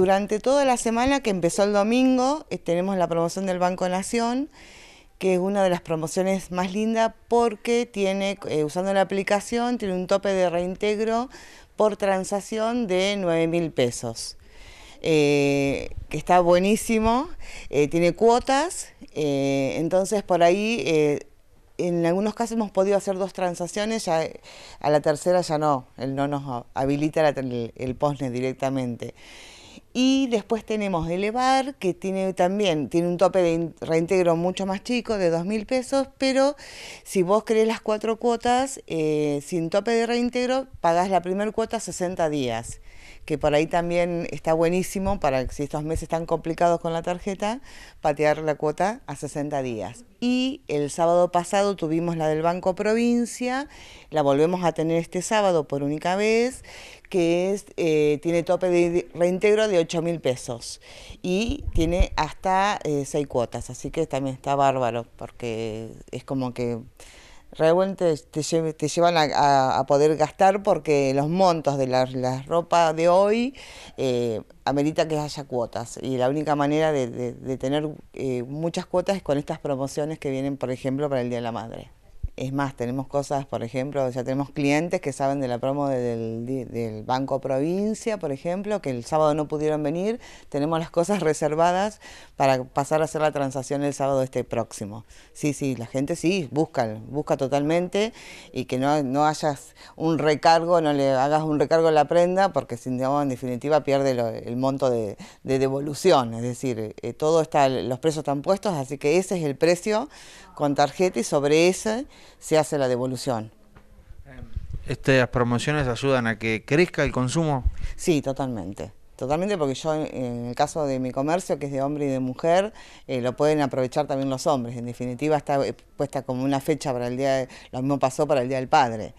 durante toda la semana que empezó el domingo, eh, tenemos la promoción del Banco Nación, que es una de las promociones más lindas porque tiene, eh, usando la aplicación, tiene un tope de reintegro por transacción de 9 mil pesos. Eh, que está buenísimo, tiene cuotas, entonces por ahí en algunos casos hemos podido hacer dos transacciones, ya a la tercera ya no, él no nos habilita el, el postnet directamente. Y después tenemos Elevar, que tiene también tiene un tope de reintegro mucho más chico, de 2.000 pesos, pero si vos querés las cuatro cuotas, eh, sin tope de reintegro, pagás la primer cuota a 60 días, que por ahí también está buenísimo para si estos meses están complicados con la tarjeta, patear la cuota a 60 días. Y el sábado pasado tuvimos la del Banco Provincia, la volvemos a tener este sábado por única vez, que es, eh, tiene tope de reintegro de mil pesos y tiene hasta eh, seis cuotas, así que también está bárbaro porque es como que realmente te, llevan a, poder gastar porque los montos de la, ropa de hoy eh, amerita que haya cuotas y la única manera de, tener eh, muchas cuotas es con estas promociones que vienen, por ejemplo, para el Día de la Madre. Es más, tenemos cosas, por ejemplo, ya tenemos clientes que saben de la promo del, Banco Provincia, por ejemplo, que el sábado no pudieron venir. Tenemos las cosas reservadas para pasar a hacer la transacción el sábado este próximo. Sí, sí, la gente sí, busca, busca totalmente y que no, no hayas un recargo, no le hagas un recargo a la prenda, porque si en definitiva pierde el monto de, devolución. Es decir, eh, todo está, los precios están puestos, así que ese es el precio con tarjeta y sobre ese se hace la devolución. ¿Estas promociones ayudan a que crezca el consumo? Sí, totalmente. Totalmente, porque yo en el caso de mi comercio, que es de hombre y de mujer, eh, lo pueden aprovechar también los hombres. En definitiva, está eh, puesta como una fecha para el día, lo mismo pasó para el Día del Padre.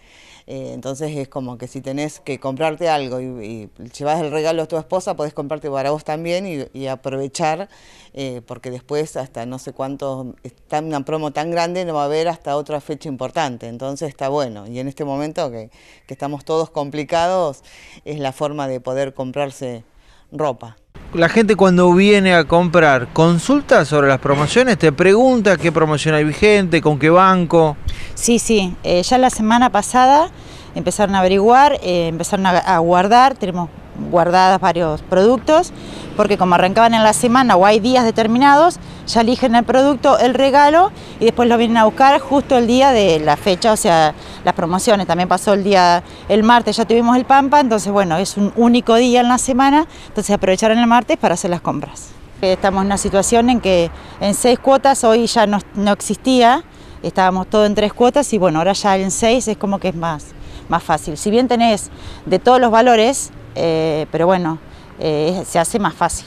Eh, entonces es como que si tenés que comprarte algo y, llevas el regalo a tu esposa, podés comprarte para vos también y, aprovechar, eh, porque después hasta no sé cuánto, está una promo tan grande, no va a haber hasta otra fecha importante. Entonces está bueno. Y en este momento que, que estamos todos complicados, es la forma de poder comprarse ropa la gente cuando viene a comprar consulta sobre las promociones, te pregunta qué promoción hay vigente, con qué banco. Sí, sí, eh, ya la semana pasada empezaron a averiguar, eh, empezaron a, a, guardar, tenemos guardadas varios productos, porque como arrancaban en la semana o hay días determinados, ya eligen el producto, el regalo y después lo vienen a buscar justo el día de la fecha, o sea, las promociones. También pasó el día, el martes ya tuvimos el Pampa, entonces bueno, es un único día en la semana, entonces aprovecharon el martes para hacer las compras. Estamos en una situación en que en seis cuotas hoy ya no, existía, estábamos todo en tres cuotas y bueno, ahora ya en seis es como que es más, más fácil. Si bien tenés de todos los valores, eh, pero bueno, eh, se hace más fácil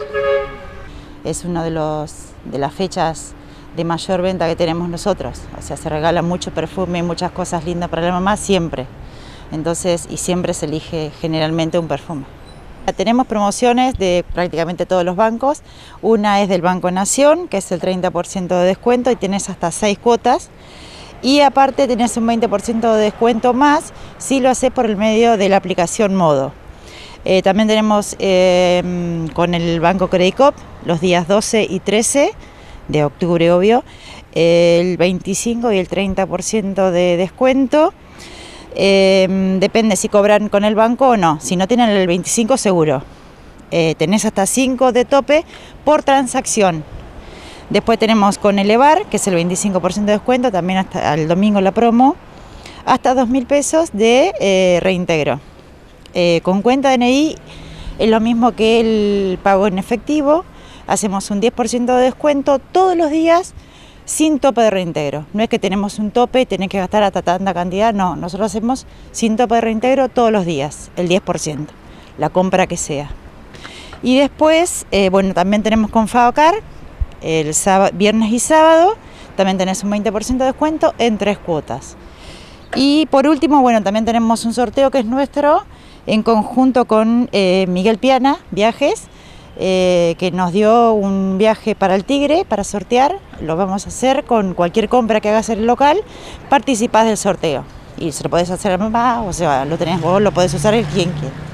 es una de, de las fechas de mayor venta que tenemos nosotros. O sea, se regala mucho perfume, y muchas cosas lindas para la mamá siempre. Entonces, y siempre se elige generalmente un perfume. Tenemos promociones de prácticamente todos los bancos. Una es del Banco Nación, que es el 30% de descuento y tienes hasta seis cuotas. Y aparte tenés un 20% de descuento más si lo haces por el medio de la aplicación Modo. Eh, también tenemos eh, con el Banco Credicop los días 12 y 13 de octubre, obvio, el 25 y el 30% de descuento. Eh, depende si cobran con el banco o no. Si no tienen el 25 seguro. tenés hasta 5 de tope por transacción. Después tenemos con Elevar, que es el 25% de descuento, también hasta el domingo la promo, hasta 2.000 pesos de reintegro. Eh, con cuenta DNI es lo mismo que el pago en efectivo, hacemos un 10% de descuento todos los días sin tope de reintegro. No es que tenemos un tope y tenés que gastar hasta tanta cantidad, no, nosotros hacemos sin tope de reintegro todos los días, el 10%, la compra que sea. Y después, eh, bueno, también tenemos con FAOCAR, el viernes y sábado, también tenés un 20% de descuento en tres cuotas. Y por último, bueno, también tenemos un sorteo que es nuestro, en conjunto con eh, Miguel Piana Viajes, eh, que nos dio un viaje para el Tigre para sortear. Lo vamos a hacer con cualquier compra que hagas en el local, participás del sorteo. Y se lo podés hacer a mamá, o sea, lo tenés vos, lo podés usar el quien quiera.